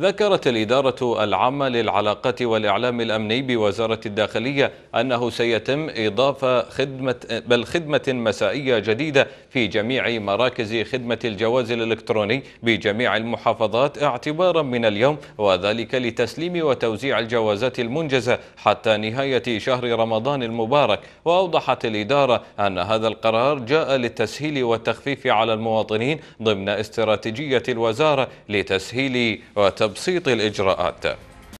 ذكرت الإدارة العامة للعلاقات والإعلام الأمني بوزارة الداخلية أنه سيتم إضافة خدمة بل خدمة مسائية جديدة في جميع مراكز خدمة الجواز الإلكتروني بجميع المحافظات اعتبارا من اليوم وذلك لتسليم وتوزيع الجوازات المنجزة حتى نهاية شهر رمضان المبارك وأوضحت الإدارة أن هذا القرار جاء للتسهيل والتخفيف على المواطنين ضمن استراتيجية الوزارة لتسهيل وتوزيع تبسيط الإجراءات